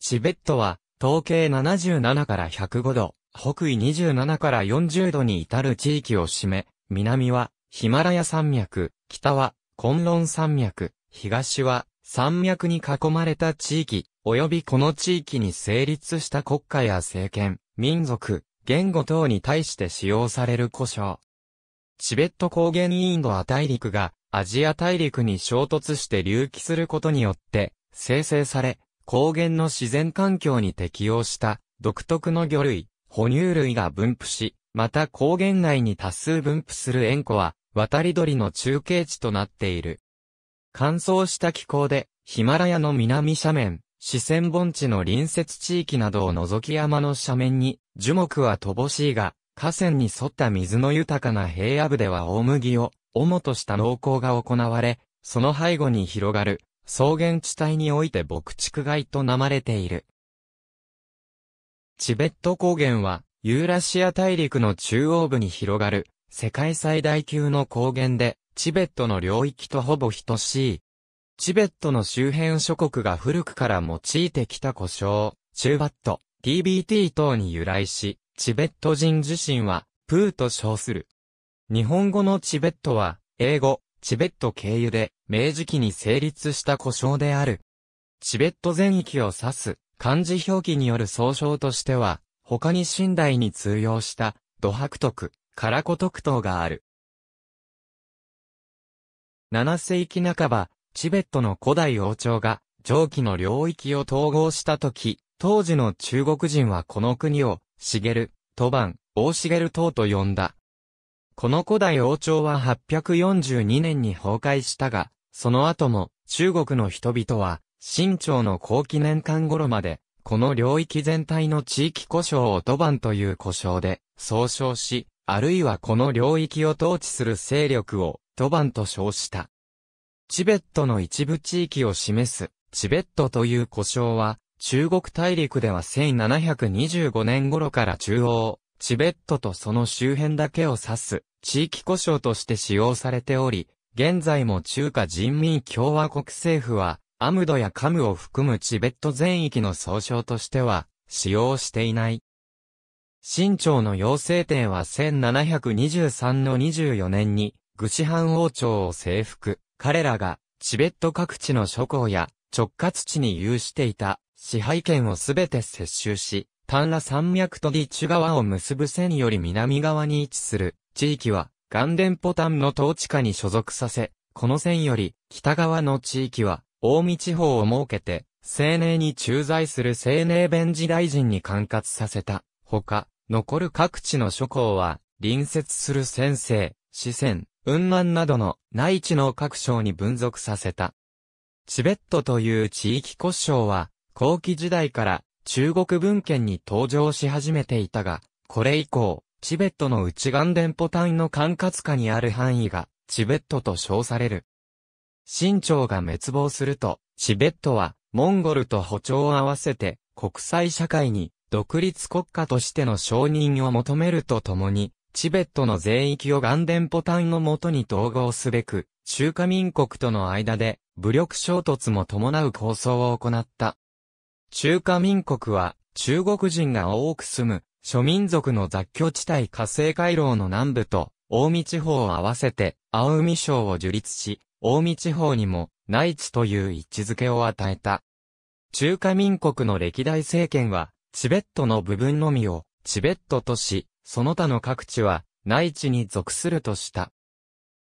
チベットは、統計77から105度、北緯27から40度に至る地域を占め、南はヒマラヤ山脈、北はコンロン山脈、東は山脈に囲まれた地域、及びこの地域に成立した国家や政権、民族、言語等に対して使用される故障。チベット高原インドア大陸がアジア大陸に衝突して隆起することによって生成され、高原の自然環境に適応した独特の魚類、哺乳類が分布し、また高原内に多数分布する塩湖は渡り鳥の中継地となっている。乾燥した気候でヒマラヤの南斜面、四川盆地の隣接地域などを除き山の斜面に樹木は乏しいが、河川に沿った水の豊かな平野部では大麦を主とした農耕が行われ、その背後に広がる草原地帯において牧畜街となまれている。チベット高原は、ユーラシア大陸の中央部に広がる、世界最大級の高原で、チベットの領域とほぼ等しい。チベットの周辺諸国が古くから用いてきた故障、チューバット、TBT 等に由来し、チベット人自身は、プーと称する。日本語のチベットは、英語、チベット経由で、明治期に成立した呼称である。チベット全域を指す漢字表記による総称としては、他に寝台に通用した土白徳、唐古徳等がある。7世紀半ば、チベットの古代王朝が上記の領域を統合した時、当時の中国人はこの国を、茂、都ン、大茂等と呼んだ。この古代王朝は842年に崩壊したが、その後も、中国の人々は、清朝の後期年間頃まで、この領域全体の地域故障を土番という故障で、総称し、あるいはこの領域を統治する勢力を、土番と称した。チベットの一部地域を示す、チベットという故障は、中国大陸では1725年頃から中央、チベットとその周辺だけを指す、地域故障として使用されており、現在も中華人民共和国政府は、アムドやカムを含むチベット全域の総称としては、使用していない。清朝の要請点は1723の24年に、グシハン王朝を征服。彼らが、チベット各地の諸侯や直轄地に有していた支配権をすべて接収し、丹羅山脈とディチュ川を結ぶ線より南側に位置する地域は、元連ポタンの統治下に所属させ、この線より北側の地域は、近江地方を設けて、青年に駐在する青年弁事大臣に管轄させた。ほか、残る各地の諸侯は、隣接する先生、四川、雲南などの内地の各省に分属させた。チベットという地域骨省は、後期時代から中国文献に登場し始めていたが、これ以降、チベットの内岩連ポ帯の管轄下にある範囲が、チベットと称される。清朝が滅亡すると、チベットは、モンゴルと歩調を合わせて、国際社会に、独立国家としての承認を求めるとともに、チベットの全域を岩伝ポタンのもとに統合すべく、中華民国との間で、武力衝突も伴う構想を行った。中華民国は、中国人が多く住む、諸民族の雑居地帯火星回廊の南部と、大海地方を合わせて、青海省を樹立し、大海地方にも、内地という位置づけを与えた。中華民国の歴代政権は、チベットの部分のみを、チベットとし、その他の各地は、内地に属するとした。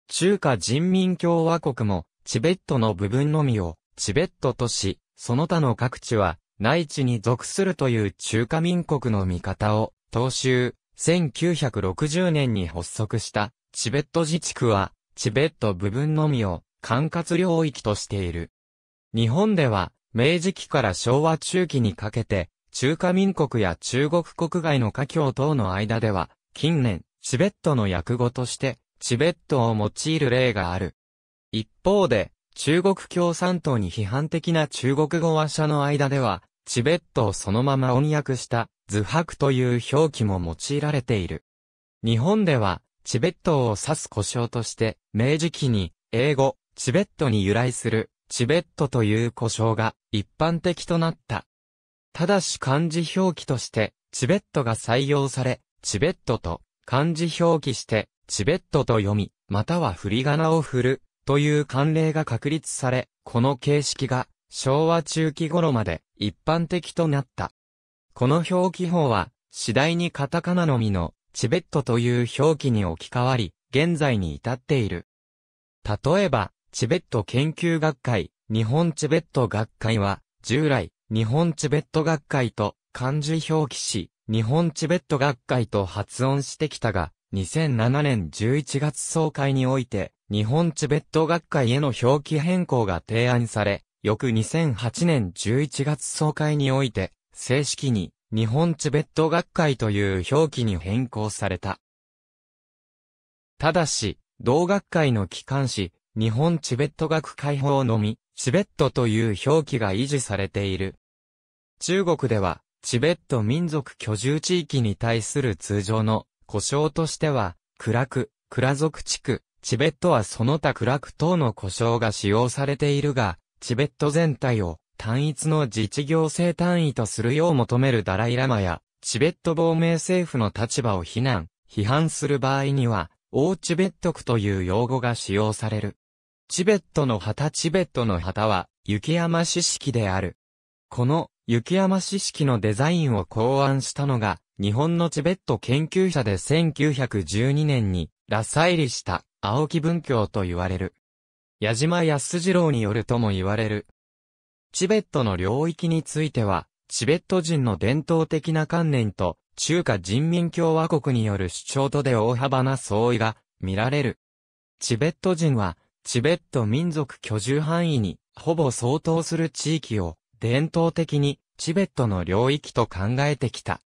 中華人民共和国も、チベットの部分のみを、チベットとし、その他の各地は、内地に属するという中華民国の見方を、東州、1960年に発足したチベット自治区は、チベット部分のみを管轄領域としている。日本では、明治期から昭和中期にかけて、中華民国や中国国外の華僑等の間では、近年、チベットの訳語として、チベットを用いる例がある。一方で、中国共産党に批判的な中国語話者の間では、チベットをそのまま翻訳した図白という表記も用いられている。日本では、チベットを指す故障として、明治期に、英語、チベットに由来する、チベットという故障が一般的となった。ただし漢字表記として、チベットが採用され、チベットと漢字表記して、チベットと読み、または振り仮名を振るという慣例が確立され、この形式が昭和中期頃まで一般的となった。この表記法は次第にカタカナのみのチベットという表記に置き換わり、現在に至っている。例えば、チベット研究学会、日本チベット学会は、従来、日本チベット学会と漢字表記し、日本チベット学会と発音してきたが、2007年11月総会において、日本チベット学会への表記変更が提案され、翌2008年11月総会において、正式に日本チベット学会という表記に変更された。ただし、同学会の機関紙、日本チベット学会法のみ、チベットという表記が維持されている。中国では、チベット民族居住地域に対する通常の故障としては、暗く、暗クラ族地区、チベットはその他クラク等の呼称が使用されているが、チベット全体を単一の自治行政単位とするよう求めるダライラマや、チベット亡命政府の立場を非難、批判する場合には、オーチベット区という用語が使用される。チベットの旗チベットの旗は、雪山知識である。この、雪山知識のデザインを考案したのが、日本のチベット研究者で1912年に、ラサ入りした、青木文教と言われる。矢島康次郎によるとも言われる。チベットの領域については、チベット人の伝統的な観念と、中華人民共和国による主張とで大幅な相違が見られる。チベット人は、チベット民族居住範囲に、ほぼ相当する地域を、伝統的に、チベットの領域と考えてきた。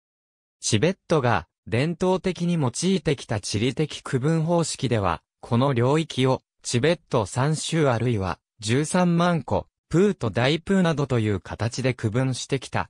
チベットが、伝統的に用いてきた地理的区分方式では、この領域を、チベット3州あるいは、13万個、プーと大プーなどという形で区分してきた。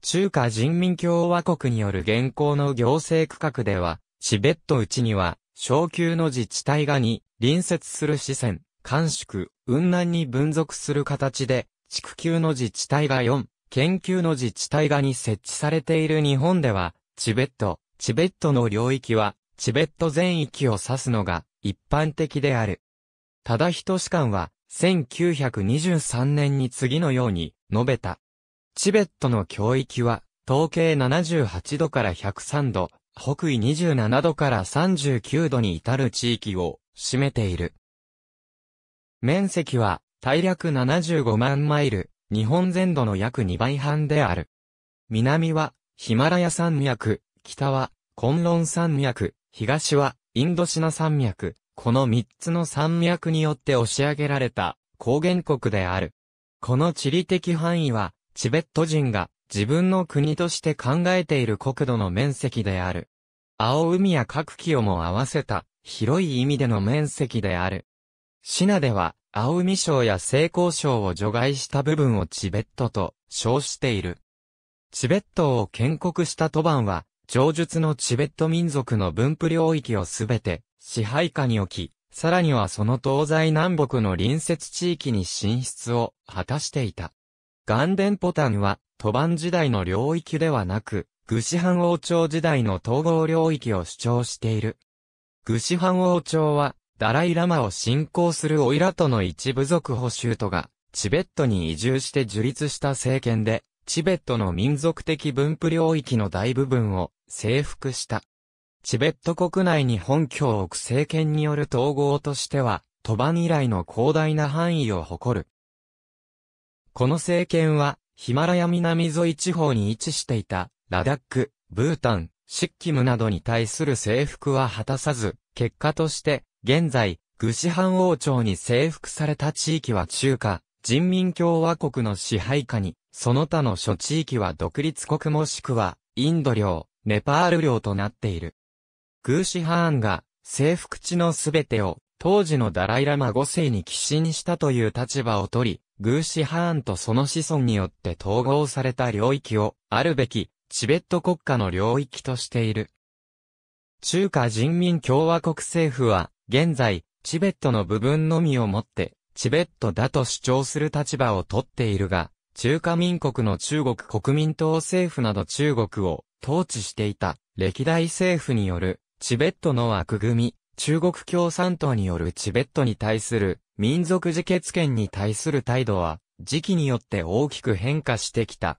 中華人民共和国による現行の行政区画では、チベット内には、小級の自治体がに、隣接する四川、甘粛、雲南に分属する形で、地区級の自治体が4、研究の自治体がに設置されている日本では、チベット、チベットの領域は、チベット全域を指すのが、一般的である。ただ等士官は、1923年に次のように述べた。チベットの教域は、統計78度から103度、北緯27度から39度に至る地域を占めている。面積は、大略75万マイル、日本全土の約2倍半である。南は、ヒマラヤ山脈、北は、コンロン山脈、東は、インドシナ山脈、この3つの山脈によって押し上げられた高原国である。この地理的範囲は、チベット人が自分の国として考えている国土の面積である。青海や各気をも合わせた広い意味での面積である。シナでは、青海省や西高省を除外した部分をチベットと称している。チベットを建国したトバンは、上述のチベット民族の分布領域をすべて支配下に置き、さらにはその東西南北の隣接地域に進出を果たしていた。ガンデンポタンは、トバン時代の領域ではなく、グシハン王朝時代の統合領域を主張している。グシハン王朝は、ダライラマを信仰するオイラとの一部族保守とが、チベットに移住して樹立した政権で、チベットの民族的分布領域の大部分を征服した。チベット国内に本拠を置く政権による統合としては、トバン以来の広大な範囲を誇る。この政権は、ヒマラヤ南沿い地方に位置していた、ラダック、ブータン、シッキムなどに対する征服は果たさず、結果として、現在、グシハン王朝に征服された地域は中華、人民共和国の支配下に、その他の諸地域は独立国もしくは、インド領、ネパール領となっている。グーシハーンが征服地のすべてを当時のダライラマ5世に寄進したという立場を取り、グーシハーンとその子孫によって統合された領域を、あるべき、チベット国家の領域としている。中華人民共和国政府は、現在、チベットの部分のみをもって、チベットだと主張する立場を取っているが、中華民国の中国国民党政府など中国を統治していた歴代政府によるチベットの枠組み、中国共産党によるチベットに対する民族自決権に対する態度は時期によって大きく変化してきた。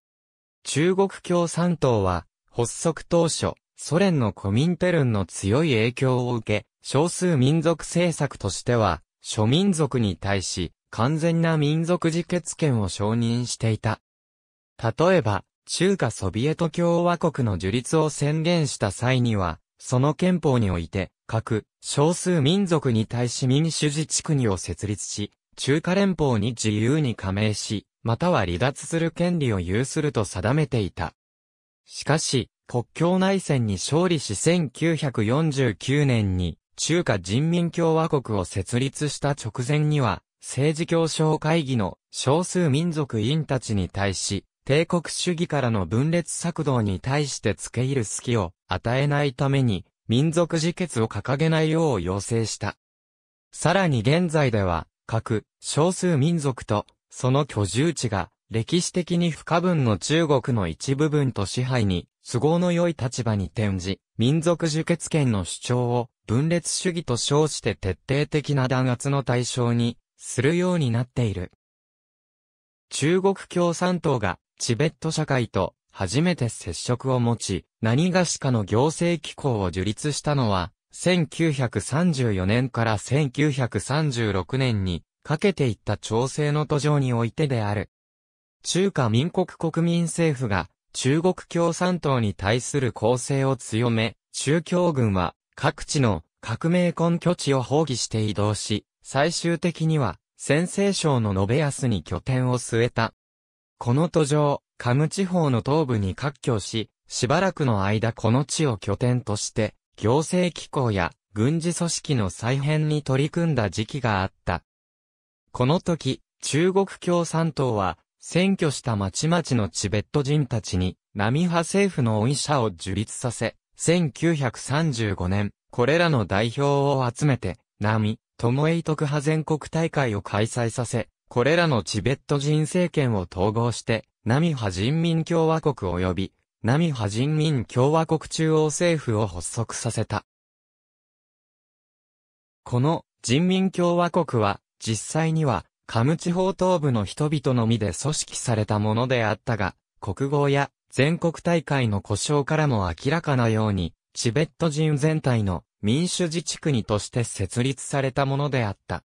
中国共産党は発足当初、ソ連のコミンテルンの強い影響を受け、少数民族政策としては諸民族に対し完全な民族自決権を承認していた。例えば、中華ソビエト共和国の樹立を宣言した際には、その憲法において、各少数民族に対し民主自治国を設立し、中華連邦に自由に加盟し、または離脱する権利を有すると定めていた。しかし、国境内戦に勝利し1949年に中華人民共和国を設立した直前には、政治協商会議の少数民族委員たちに対し、帝国主義からの分裂策動に対して付け入る隙を与えないために、民族自決を掲げないよう要請した。さらに現在では、各少数民族とその居住地が歴史的に不可分の中国の一部分と支配に都合の良い立場に転じ、民族受決権の主張を分裂主義と称して徹底的な弾圧の対象にするようになっている。中国共産党がチベット社会と初めて接触を持ち、何がしかの行政機構を樹立したのは、1934年から1936年にかけていった調整の途上においてである。中華民国国民政府が中国共産党に対する攻勢を強め、中共軍は各地の革命根拠地を放棄して移動し、最終的には先制省の延安に拠点を据えたこの途上、カム地方の東部に割拠し、しばらくの間この地を拠点として、行政機構や軍事組織の再編に取り組んだ時期があった。この時、中国共産党は、占拠した町々のチベット人たちに、ナミ派政府の恩赦を樹立させ、1935年、これらの代表を集めて、ナミ、トモエイ特派全国大会を開催させ、これらのチベット人政権を統合して、ナミハ人民共和国及び、ナミハ人民共和国中央政府を発足させた。この人民共和国は、実際には、カム地方東部の人々のみで組織されたものであったが、国語や全国大会の故障からも明らかなように、チベット人全体の民主自治区にとして設立されたものであった。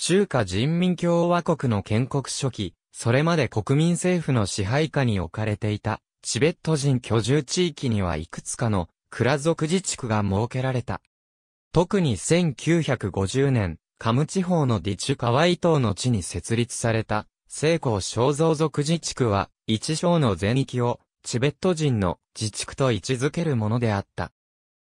中華人民共和国の建国初期、それまで国民政府の支配下に置かれていた、チベット人居住地域にはいくつかの、クラ族自治区が設けられた。特に1950年、カム地方のディチュカワイ島の地に設立された、聖光肖像族自治区は、一章の全域を、チベット人の自治区と位置づけるものであった。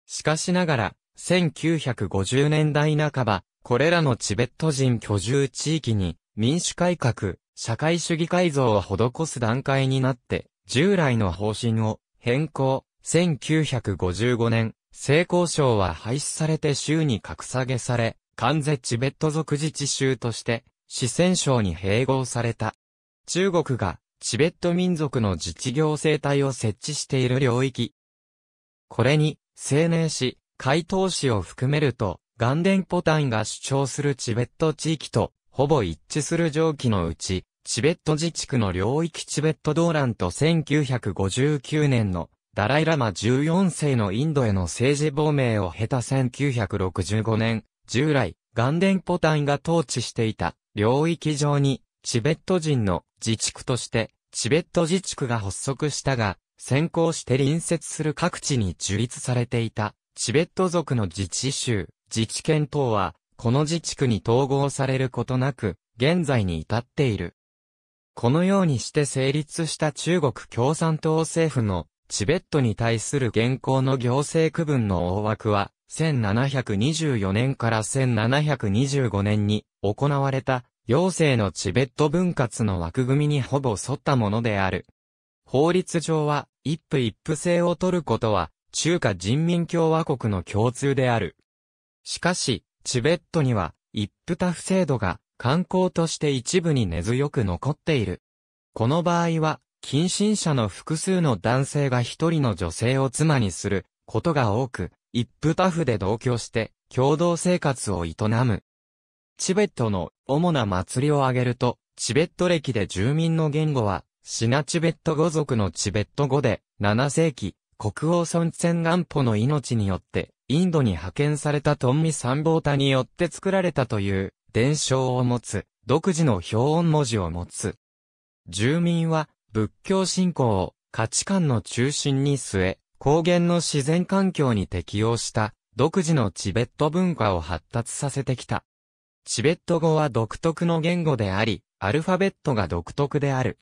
しかしながら、1950年代半ば、これらのチベット人居住地域に民主改革、社会主義改造を施す段階になって、従来の方針を変更。1955年、成功省は廃止されて州に格下げされ、関税チベット族自治州として、四川省に併合された。中国がチベット民族の自治行政体を設置している領域。これに、青年市、海東市を含めると、ガンデンポタンが主張するチベット地域と、ほぼ一致する上記のうち、チベット自治区の領域チベット動乱と1959年のダライラマ14世のインドへの政治亡命を経た1965年、従来、ガンデンポタンが統治していた領域上に、チベット人の自治区として、チベット自治区が発足したが、先行して隣接する各地に樹立されていた、チベット族の自治州、自治権等は、この自治区に統合されることなく、現在に至っている。このようにして成立した中国共産党政府のチベットに対する現行の行政区分の大枠は、1724年から1725年に行われた、行政のチベット分割の枠組みにほぼ沿ったものである。法律上は、一夫一夫制を取ることは、中華人民共和国の共通である。しかし、チベットには、イップタフ制度が、観光として一部に根強く残っている。この場合は、近親者の複数の男性が一人の女性を妻にすることが多く、イップタフで同居して共同生活を営む。チベットの主な祭りを挙げると、チベット歴で住民の言語は、シナチベット語族のチベット語で、7世紀、国王孫千元歩の命によってインドに派遣されたトンミ三謀隊によって作られたという伝承を持つ、独自の標音文字を持つ。住民は仏教信仰を価値観の中心に据え、高原の自然環境に適応した独自のチベット文化を発達させてきた。チベット語は独特の言語であり、アルファベットが独特である。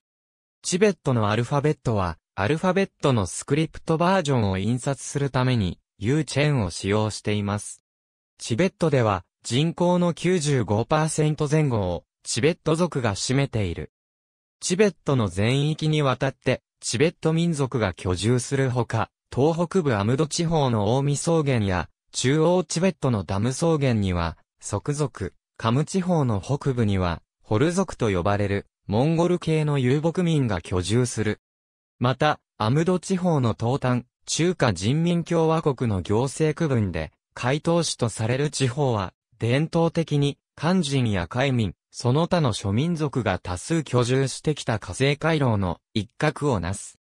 チベットのアルファベットは、アルファベットのスクリプトバージョンを印刷するために、ユーチェーンを使用しています。チベットでは人口の95%前後をチベット族が占めている。チベットの全域にわたってチベット民族が居住するほか、東北部アムド地方の大見草原や中央チベットのダム草原には、即族、カム地方の北部には、ホル族と呼ばれる、モンゴル系の遊牧民が居住する。また、アムド地方の東端、中華人民共和国の行政区分で、回答市とされる地方は、伝統的に、漢人や海民、その他の諸民族が多数居住してきた火星回廊の一角をなす。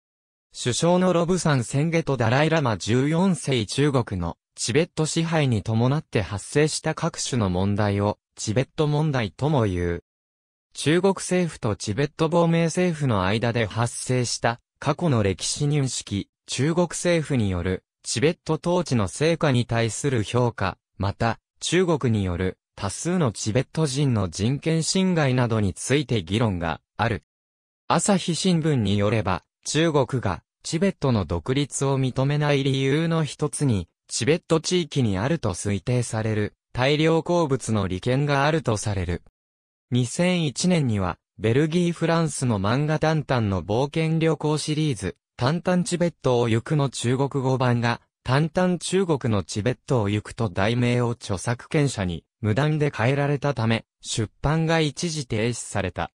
首相のロブサン・宣言とダライラマ14世中国のチベット支配に伴って発生した各種の問題をチベット問題とも言う。中国政府とチベット亡命政府の間で発生した過去の歴史認識、中国政府によるチベット統治の成果に対する評価、また、中国による多数のチベット人の人権侵害などについて議論がある。朝日新聞によれば、中国がチベットの独立を認めない理由の一つに、チベット地域にあると推定される大量鉱物の利権があるとされる。2001年には、ベルギー・フランスの漫画タンタンの冒険旅行シリーズ、タンチベットを行くの中国語版が、淡々中国のチベットを行くと題名を著作権者に無断で変えられたため、出版が一時停止された。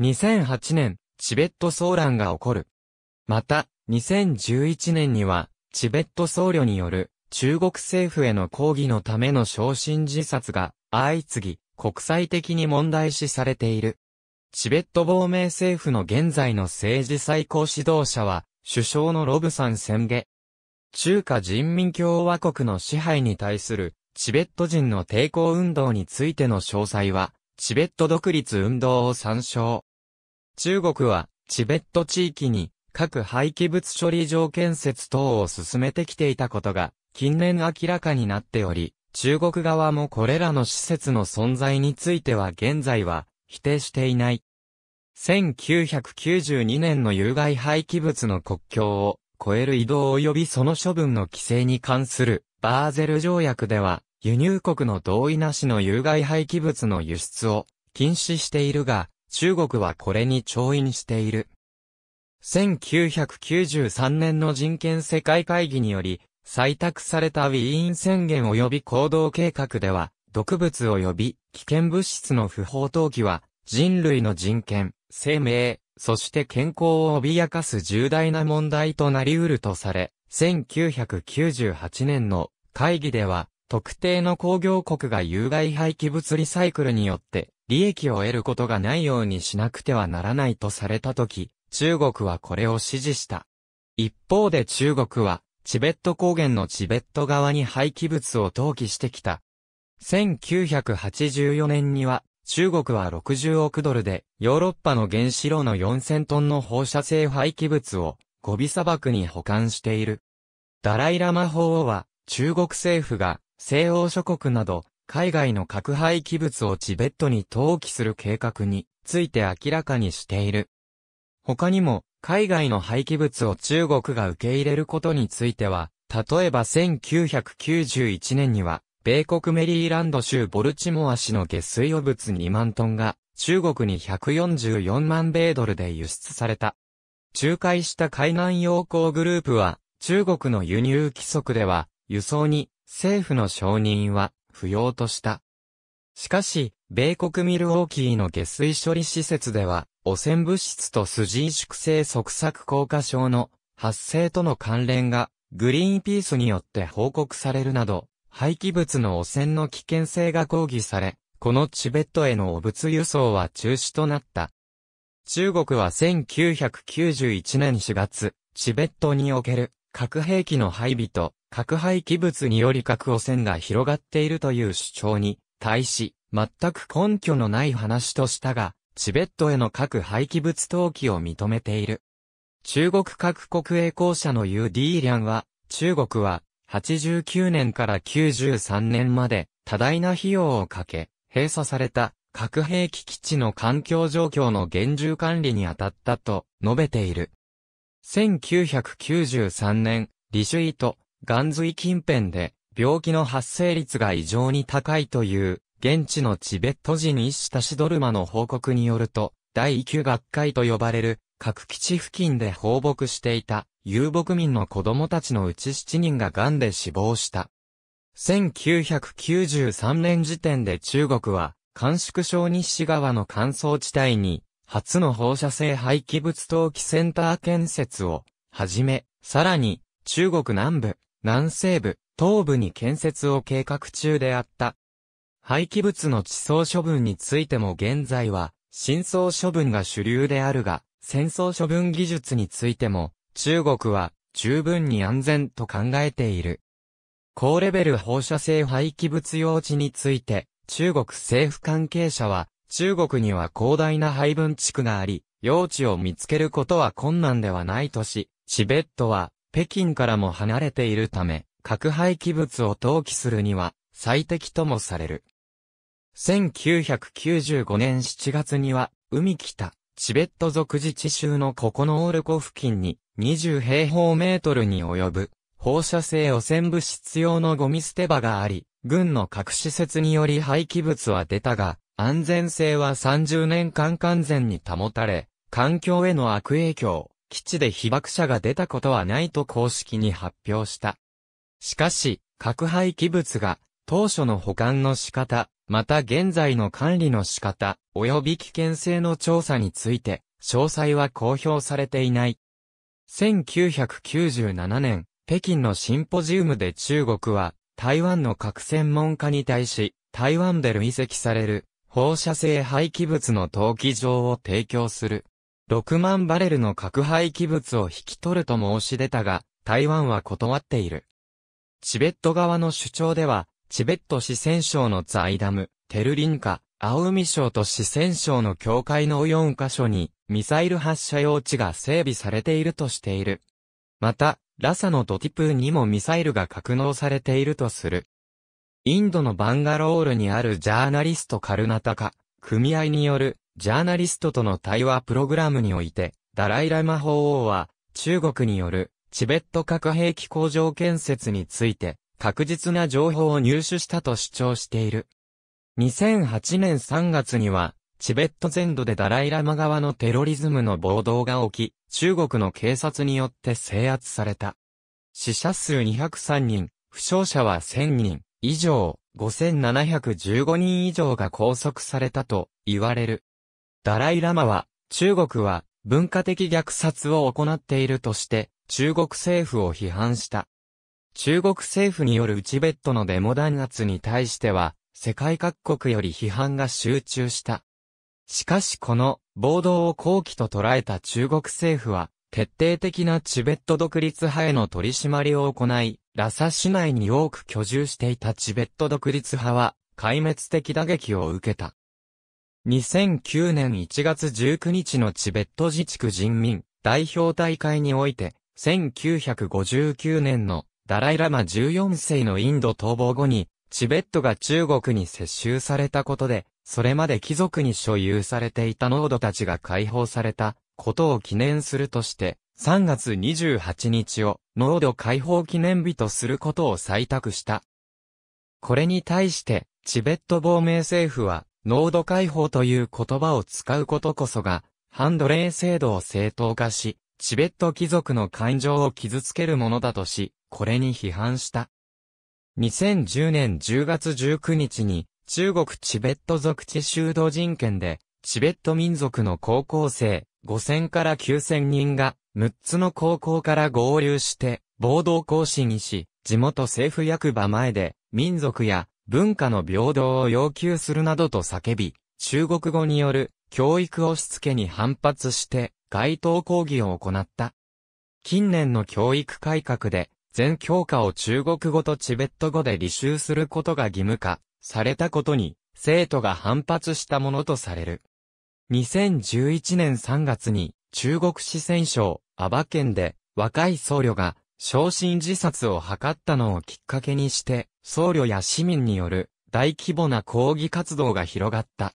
2008年、チベット騒乱が起こる。また、2011年には、チベット僧侶による中国政府への抗議のための焼身自殺が相次ぎ、国際的に問題視されている。チベット亡命政府の現在の政治最高指導者は、首相のロブさん宣言。中華人民共和国の支配に対するチベット人の抵抗運動についての詳細は、チベット独立運動を参照。中国は、チベット地域に、各廃棄物処理場建設等を進めてきていたことが、近年明らかになっており、中国側もこれらの施設の存在については現在は否定していない。1992年の有害廃棄物の国境を超える移動及びその処分の規制に関するバーゼル条約では、輸入国の同意なしの有害廃棄物の輸出を禁止しているが、中国はこれに調印している。1993年の人権世界会議により、採択されたウィーン宣言及び行動計画では、毒物及び危険物質の不法投棄は、人類の人権、生命、そして健康を脅かす重大な問題となり得るとされ、1998年の会議では、特定の工業国が有害廃棄物リサイクルによって利益を得ることがないようにしなくてはならないとされたとき、中国はこれを支持した。一方で中国は、チベット高原のチベット側に廃棄物を投棄してきた。1984年には、中国は60億ドルで、ヨーロッパの原子炉の4000トンの放射性廃棄物を、ゴビ砂漠に保管している。ダライラマ法王は、中国政府が、西欧諸国など、海外の核廃棄物をチベットに投棄する計画について明らかにしている。他にも、海外の廃棄物を中国が受け入れることについては、例えば1991年には、米国メリーランド州ボルチモア市の下水汚物2万トンが、中国に144万米ドルで輸出された。仲介した海南洋行グループは、中国の輸入規則では、輸送に政府の承認は不要とした。しかし、米国ミルウォーキーの下水処理施設では、汚染物質と筋萎縮性即作硬化症の発生との関連が、グリーンピースによって報告されるなど、廃棄物の汚染の危険性が抗議され、このチベットへの汚物輸送は中止となった。中国は1991年4月、チベットにおける核兵器の配備と核廃棄物により核汚染が広がっているという主張に対し、全く根拠のない話としたが、チベットへの核廃棄物投棄を認めている。中国各国栄公社のユ d ディーリャンは、中国は89年から93年まで多大な費用をかけ、閉鎖された核兵器基地の環境状況の厳重管理に当たったと述べている。1993年、リシュイト、ガンズイ近辺で病気の発生率が異常に高いという現地のチベット人医師タシドルマの報告によると、第9学会と呼ばれる核基地付近で放牧していた遊牧民の子供たちのうち7人が癌で死亡した。1993年時点で中国は、甘粛省西川の乾燥地帯に、初の放射性廃棄物投棄センター建設を、はじめ、さらに、中国南部、南西部、東部に建設を計画中であった。廃棄物の地層処分についても現在は、深層処分が主流であるが、戦争処分技術についても、中国は十分に安全と考えている。高レベル放射性廃棄物用地について、中国政府関係者は、中国には広大な配分地区があり、用地を見つけることは困難ではないとし、チベットは、北京からも離れているため、核廃棄物を投棄するには、最適ともされる。1995年7月には、海北、チベット族自治州のココノールコ付近に、20平方メートルに及ぶ放射性汚染物質用のゴミ捨て場があり、軍の各施設により廃棄物は出たが、安全性は30年間完全に保たれ、環境への悪影響、基地で被爆者が出たことはないと公式に発表した。しかし、核廃棄物が当初の保管の仕方、また現在の管理の仕方、及び危険性の調査について、詳細は公表されていない。1997年、北京のシンポジウムで中国は、台湾の核専門家に対し、台湾で累積される放射性廃棄物の投棄場を提供する。6万バレルの核廃棄物を引き取ると申し出たが、台湾は断っている。チベット側の主張では、チベット四川省のザイダム、テルリンカ、青海省と四川省の境界の4カ所に、ミサイル発射用地が整備されているとしている。また、ラサのドティプーにもミサイルが格納されているとする。インドのバンガロールにあるジャーナリストカルナタカ、組合によるジャーナリストとの対話プログラムにおいて、ダライラマ法王は、中国によるチベット核兵器工場建設について、確実な情報を入手したと主張している。2008年3月には、チベット全土でダライラマ側のテロリズムの暴動が起き、中国の警察によって制圧された。死者数203人、負傷者は1000人以上、5715人以上が拘束されたと言われる。ダライラマは、中国は文化的虐殺を行っているとして、中国政府を批判した。中国政府によるチベットのデモ弾圧に対しては、世界各国より批判が集中した。しかしこの暴動を好機と捉えた中国政府は、徹底的なチベット独立派への取り締まりを行い、ラサ市内に多く居住していたチベット独立派は、壊滅的打撃を受けた。2009年1月19日のチベット自治区人民代表大会において、1959年のダライラマ14世のインド逃亡後に、チベットが中国に接収されたことで、それまで貴族に所有されていた濃度たちが解放されたことを記念するとして、3月28日を濃度解放記念日とすることを採択した。これに対して、チベット亡命政府は、濃度解放という言葉を使うことこそが、反奴隷制度を正当化し、チベット貴族の感情を傷つけるものだとし、これに批判した。2010年10月19日に、中国チベット族地修道人権で、チベット民族の高校生、5000から9000人が、6つの高校から合流して、暴動行使にし、地元政府役場前で、民族や文化の平等を要求するなどと叫び、中国語による教育押し付けに反発して、街頭抗議を行った。近年の教育改革で、全教科を中国語とチベット語で履修することが義務化されたことに、生徒が反発したものとされる。2011年3月に、中国四川省、阿波県で、若い僧侶が、昇進自殺を図ったのをきっかけにして、僧侶や市民による大規模な抗議活動が広がった。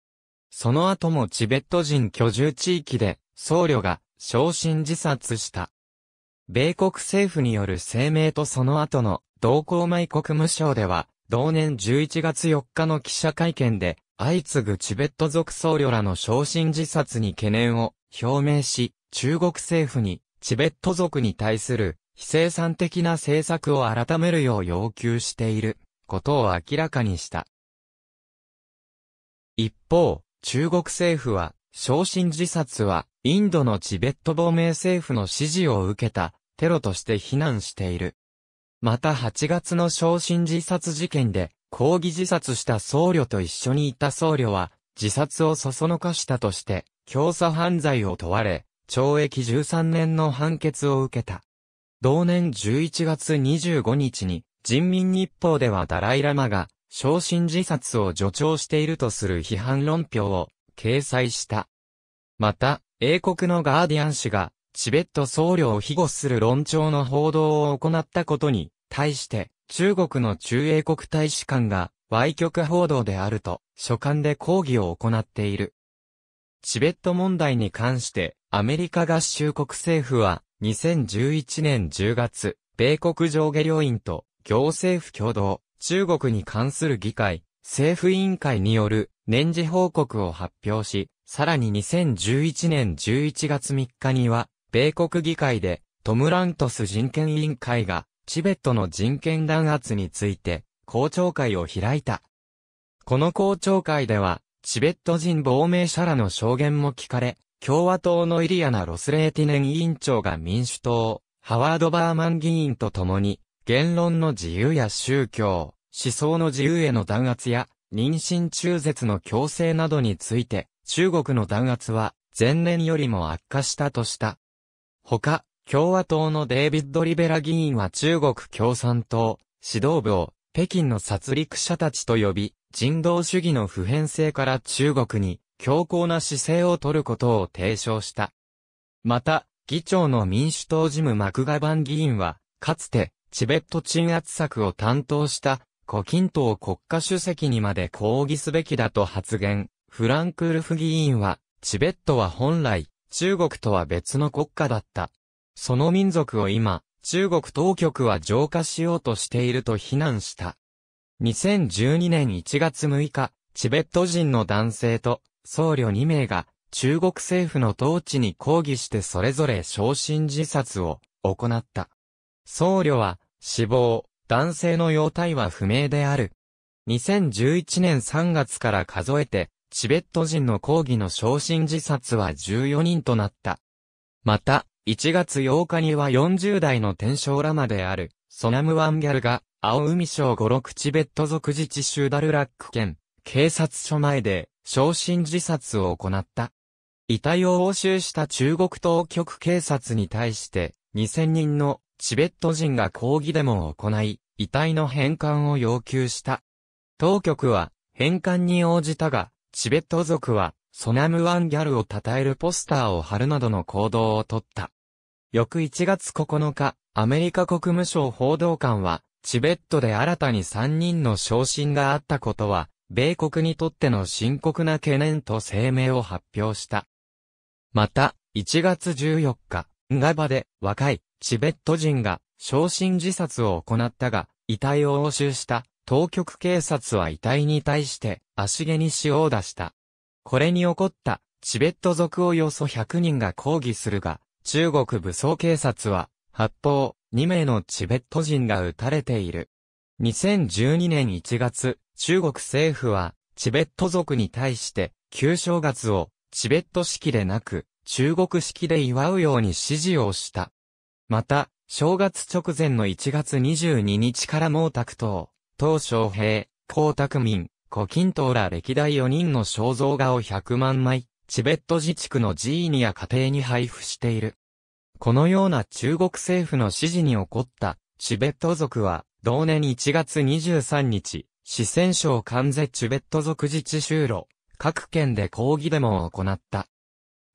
その後もチベット人居住地域で僧侶が昇進自殺した。米国政府による声明とその後の同行米国務省では、同年11月4日の記者会見で、相次ぐチベット族僧侶らの昇進自殺に懸念を表明し、中国政府にチベット族に対する非生産的な政策を改めるよう要求していることを明らかにした。一方、中国政府は、昇進自殺は、インドのチベット亡命政府の指示を受けたテロとして非難している。また8月の昇進自殺事件で、抗議自殺した僧侶と一緒にいた僧侶は、自殺をそそのかしたとして、教唆犯罪を問われ、懲役13年の判決を受けた。同年11月25日に、人民日報ではダライラマが、昇進自殺を助長しているとする批判論評を掲載した。また、英国のガーディアン氏が、チベット僧侶を庇護する論調の報道を行ったことに、対して、中国の中英国大使館が、歪曲報道であると、書簡で抗議を行っている。チベット問題に関して、アメリカ合衆国政府は、2011年10月、米国上下両院と、行政府共同、中国に関する議会、政府委員会による、年次報告を発表し、さらに2011年11月3日には、米国議会でトム・ラントス人権委員会がチベットの人権弾圧について公聴会を開いた。この公聴会ではチベット人亡命者らの証言も聞かれ、共和党のイリアナ・ロスレーティネン委員長が民主党、ハワード・バーマン議員と共に、言論の自由や宗教、思想の自由への弾圧や、妊娠中絶の強制などについて、中国の弾圧は前年よりも悪化したとした。他、共和党のデイビッド・リベラ議員は中国共産党、指導部を、北京の殺戮者たちと呼び、人道主義の普遍性から中国に強硬な姿勢を取ることを提唱した。また、議長の民主党事務マクガバン議員は、かつて、チベット鎮圧策を担当した、胡錦涛国家主席にまで抗議すべきだと発言。フランクルフ議員は、チベットは本来、中国とは別の国家だった。その民族を今、中国当局は浄化しようとしていると非難した。2012年1月6日、チベット人の男性と僧侶2名が中国政府の統治に抗議してそれぞれ昇進自殺を行った。僧侶は死亡、男性の容体は不明である。2011年3月から数えてチベット人の抗議の昇進自殺は14人となった。また、1月8日には40代の天正ラマである、ソナムワンギャルが、青海省五六チベット族自治州ダルラック県、警察署前で、昇進自殺を行った。遺体を押収した中国当局警察に対して、2000人のチベット人が抗議デモを行い、遺体の返還を要求した。当局は、返還に応じたが、チベット族は、ソナムワンギャルを称えるポスターを貼るなどの行動をとった。翌1月9日、アメリカ国務省報道官は、チベットで新たに3人の昇進があったことは、米国にとっての深刻な懸念と声明を発表した。また、1月14日、ガバで若いチベット人が昇進自殺を行ったが、遺体を押収した当局警察は遺体に対して足毛に塩を出した。これに起こったチベット族およそ100人が抗議するが、中国武装警察は発砲2名のチベット人が撃たれている。2012年1月、中国政府はチベット族に対して旧正月をチベット式でなく中国式で祝うように指示をした。また、正月直前の1月22日から毛沢東、東昌平、江沢民、胡錦涛ら歴代4人の肖像画を100万枚、チベット自治区の寺院や家庭に配布している。このような中国政府の指示に起こったチベット族は、同年1月23日、四川省関西チベット族自治州路、各県で抗議デモを行った。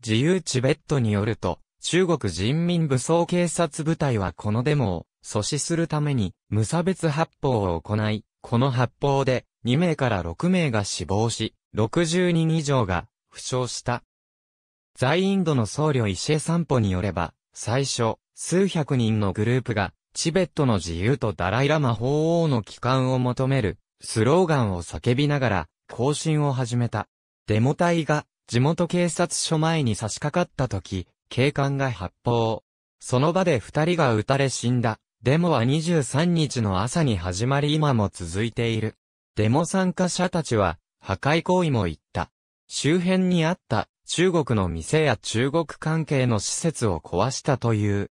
自由チベットによると、中国人民武装警察部隊はこのデモを阻止するために、無差別発砲を行い、この発砲で2名から6名が死亡し、60人以上が負傷した。在インドの僧侶石江散歩によれば、最初、数百人のグループが、チベットの自由とダライラマ法王の帰還を求める、スローガンを叫びながら、行進を始めた。デモ隊が、地元警察署前に差し掛かった時、警官が発砲。その場で二人が撃たれ死んだ。デモは23日の朝に始まり今も続いている。デモ参加者たちは、破壊行為も言った。周辺にあった中国の店や中国関係の施設を壊したという。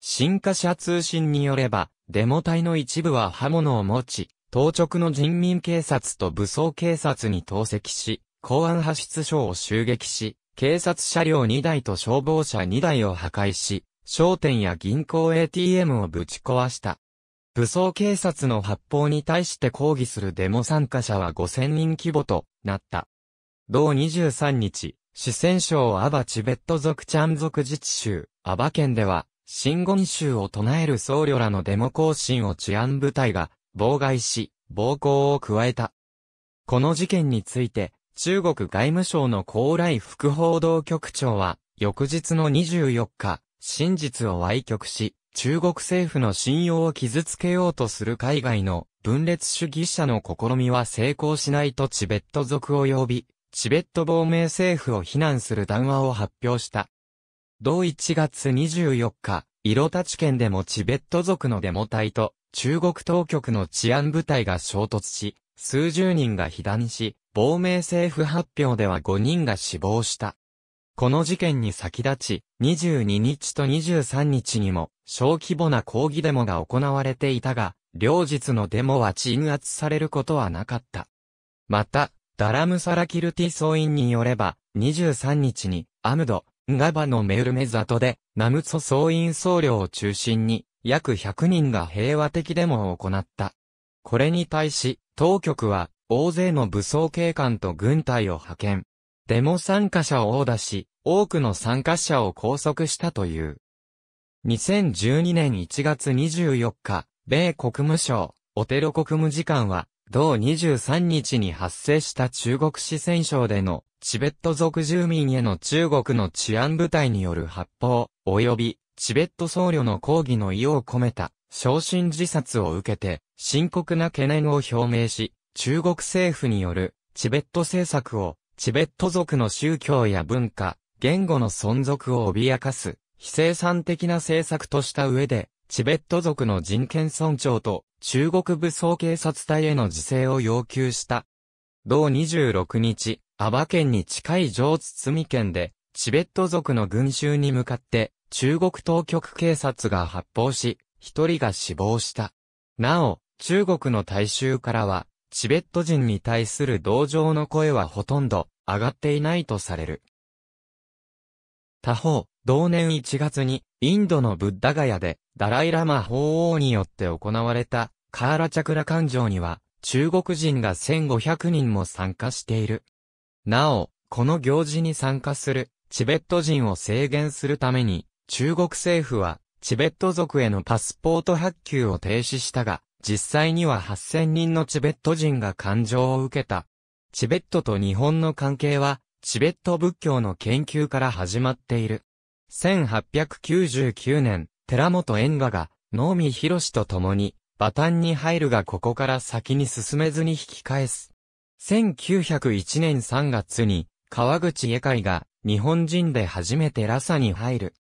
新華社通信によれば、デモ隊の一部は刃物を持ち、当直の人民警察と武装警察に投石し、公安派出所を襲撃し、警察車両2台と消防車2台を破壊し、商店や銀行 ATM をぶち壊した。武装警察の発砲に対して抗議するデモ参加者は5000人規模となった。同23日、四川省アバチベット族チャン族自治州、アバ県では、新言州を唱える僧侶らのデモ行進を治安部隊が妨害し、暴行を加えた。この事件について、中国外務省の高麗副報道局長は、翌日の24日、真実を歪曲し、中国政府の信用を傷つけようとする海外の分裂主義者の試みは成功しないとチベット族を呼び、チベット亡命政府を非難する談話を発表した。同1月24日、イロタ県でもチベット族のデモ隊と中国当局の治安部隊が衝突し、数十人が被弾し、亡命政府発表では5人が死亡した。この事件に先立ち、22日と23日にも、小規模な抗議デモが行われていたが、両日のデモは鎮圧されることはなかった。また、ダラムサラキルティ総員によれば、23日に、アムド、ガバのメウルメザトで、ナムツォ総員総領を中心に、約100人が平和的デモを行った。これに対し、当局は、大勢の武装警官と軍隊を派遣。デモ参加者を殴打し、多くの参加者を拘束したという。2012年1月24日、米国務省、オテロ国務次官は、同23日に発生した中国四川省でのチベット族住民への中国の治安部隊による発砲、及びチベット僧侶の抗議の意を込めた昇進自殺を受けて深刻な懸念を表明し、中国政府によるチベット政策をチベット族の宗教や文化、言語の存続を脅かす、非生産的な政策とした上で、チベット族の人権尊重と中国武装警察隊への自制を要求した。同26日、アバ県に近い上堤県で、チベット族の群衆に向かって、中国当局警察が発砲し、一人が死亡した。なお、中国の大衆からは、チベット人に対する同情の声はほとんど上がっていないとされる。他方、同年1月に、インドのブッダガヤで、ダライラマ法王によって行われた、カーラチャクラ環状には、中国人が1500人も参加している。なお、この行事に参加する、チベット人を制限するために、中国政府は、チベット族へのパスポート発給を停止したが、実際には8000人のチベット人が感情を受けた。チベットと日本の関係は、チベット仏教の研究から始まっている。1899年、寺本縁画が、能見博士と共に、バタンに入るがここから先に進めずに引き返す。1901年3月に、川口家会が、日本人で初めてラサに入る。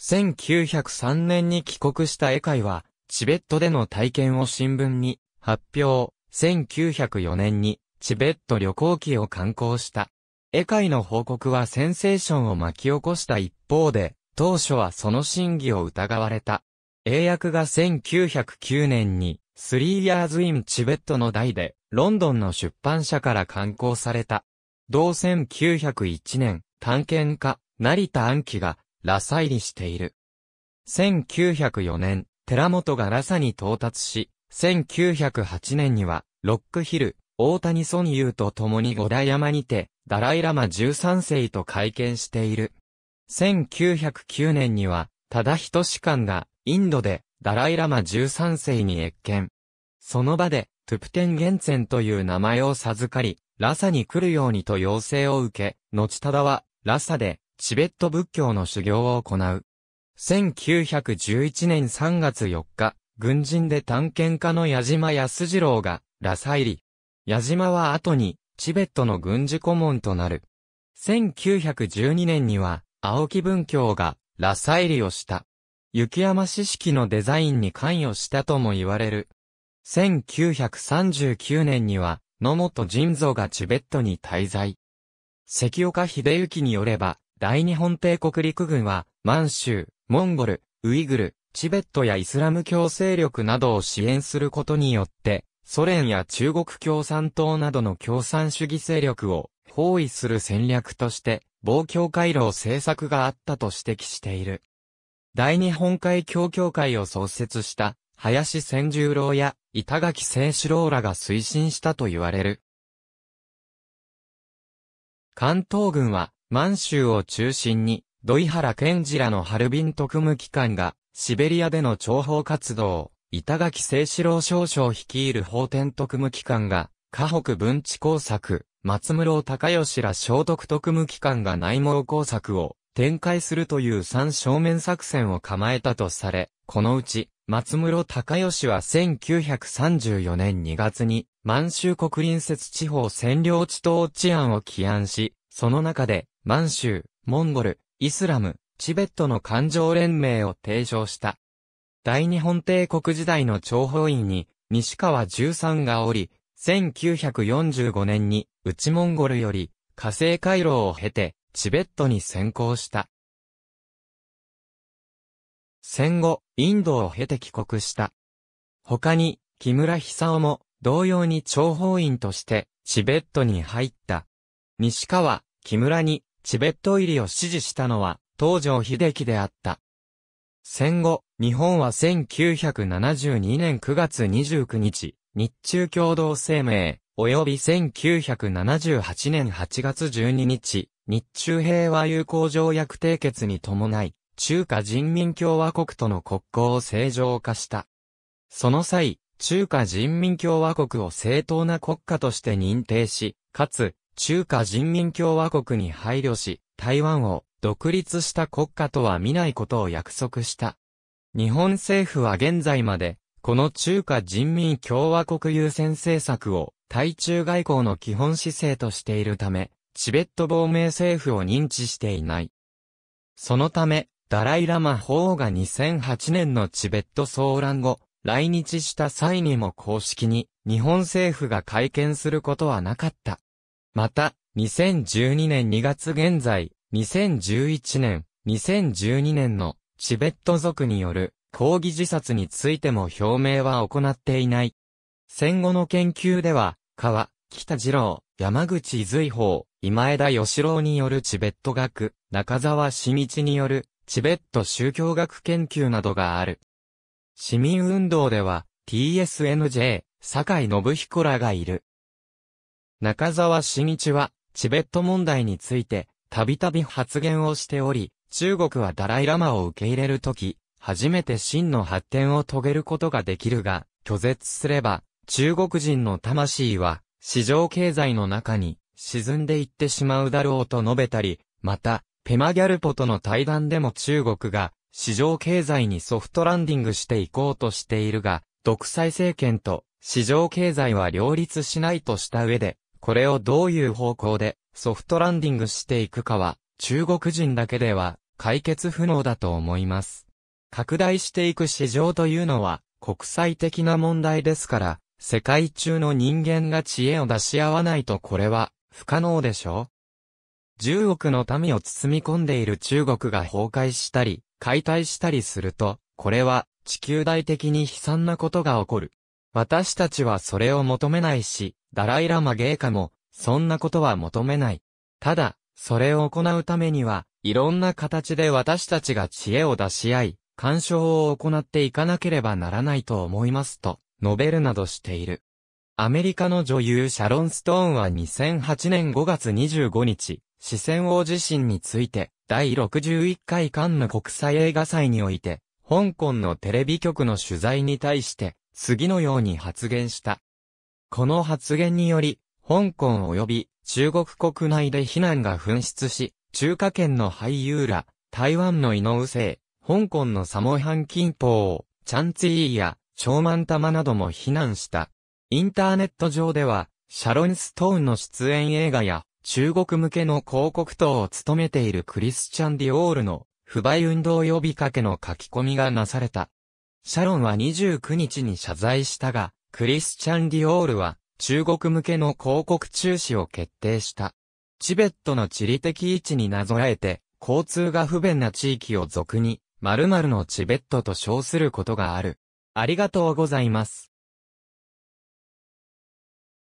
1903年に帰国した絵会は、チベットでの体験を新聞に発表。1904年にチベット旅行記を刊行した。絵界の報告はセンセーションを巻き起こした一方で、当初はその真偽を疑われた。英訳が1909年に、スリーヤーズ・イン・チベットの代で、ロンドンの出版社から刊行された。同1901年、探検家、成田安記が、ラサ入りしている。1904年、寺本がラサに到達し、1908年には、ロックヒル、大谷孫優と共に五代山にて、ダライラマ13世と会見している。1909年には、ただ一士官が、インドで、ダライラマ13世に謁見。その場で、トゥプテンゲンツェンという名前を授かり、ラサに来るようにと要請を受け、後ただは、ラサで、チベット仏教の修行を行う。1911年3月4日、軍人で探検家の矢島康次郎が、ラサ入り。矢島は後に、チベットの軍事顧問となる。1912年には、青木文教が、ラサ入りをした。雪山四識のデザインに関与したとも言われる。1939年には、野本人造がチベットに滞在。関岡秀幸によれば、大日本帝国陸軍は、満州、モンゴル、ウイグル、チベットやイスラム教勢力などを支援することによって、ソ連や中国共産党などの共産主義勢力を包囲する戦略として、防共回路政策があったと指摘している。大日本海協協会を創設した、林千十郎や板垣清志郎らが推進したと言われる。関東軍は、満州を中心に、土井原健二らのハルビン特務機関が、シベリアでの諜報活動、板垣清志郎少将率いる法典特務機関が、河北文治工作、松室隆義ら聖徳特務機関が内蒙工作を展開するという三正面作戦を構えたとされ、このうち、松室隆義は1934年2月に満州国隣接地方占領地統治案を起案し、その中で満州、モンゴル、イスラム、チベットの環状連盟を提唱した。大日本帝国時代の諜報員に、西川十三がおり、1945年に、内モンゴルより、火星回廊を経て、チベットに先行した。戦後、インドを経て帰国した。他に、木村久夫も、同様に諜報員として、チベットに入った。西川、木村に、チベット入りを支持したのは、東条秀樹であった。戦後、日本は1972年9月29日、日中共同声明、及び1978年8月12日、日中平和友好条約締結に伴い、中華人民共和国との国交を正常化した。その際、中華人民共和国を正当な国家として認定し、かつ、中華人民共和国に配慮し、台湾を独立した国家とは見ないことを約束した。日本政府は現在まで、この中華人民共和国優先政策を対中外交の基本姿勢としているため、チベット亡命政府を認知していない。そのため、ダライラマ法王が2008年のチベット騒乱後、来日した際にも公式に日本政府が会見することはなかった。また、2012年2月現在、2011年、2012年のチベット族による抗議自殺についても表明は行っていない。戦後の研究では、川、北次郎、山口随法、今枝義郎によるチベット学、中沢新道によるチベット宗教学研究などがある。市民運動では、TSNJ、坂井信彦らがいる。中沢新一は、チベット問題について、たびたび発言をしており、中国はダライラマを受け入れるとき、初めて真の発展を遂げることができるが、拒絶すれば、中国人の魂は、市場経済の中に、沈んでいってしまうだろうと述べたり、また、ペマギャルポとの対談でも中国が、市場経済にソフトランディングしていこうとしているが、独裁政権と市場経済は両立しないとした上で、これをどういう方向でソフトランディングしていくかは、中国人だけでは解決不能だと思います。拡大していく市場というのは国際的な問題ですから、世界中の人間が知恵を出し合わないとこれは不可能でしょう ?10 億の民を包み込んでいる中国が崩壊したり、解体したりすると、これは地球大的に悲惨なことが起こる。私たちはそれを求めないし、ダライラマゲーカも、そんなことは求めない。ただ、それを行うためには、いろんな形で私たちが知恵を出し合い、干渉を行っていかなければならないと思いますと、述べるなどしている。アメリカの女優シャロン・ストーンは2008年5月25日、四川王自身について、第61回カンヌ国際映画祭において、香港のテレビ局の取材に対して、次のように発言した。この発言により、香港及び中国国内で非難が噴出し、中華圏の俳優ら、台湾の井上生、香港のサモハン金邦、チャンツィーや、超万玉なども非難した。インターネット上では、シャロン・ストーンの出演映画や、中国向けの広告等を務めているクリスチャン・ディオールの、不買運動呼びかけの書き込みがなされた。シャロンは29日に謝罪したが、クリスチャン・ディオールは中国向けの広告中止を決定した。チベットの地理的位置になぞらえて、交通が不便な地域を俗に、〇〇のチベットと称することがある。ありがとうございます。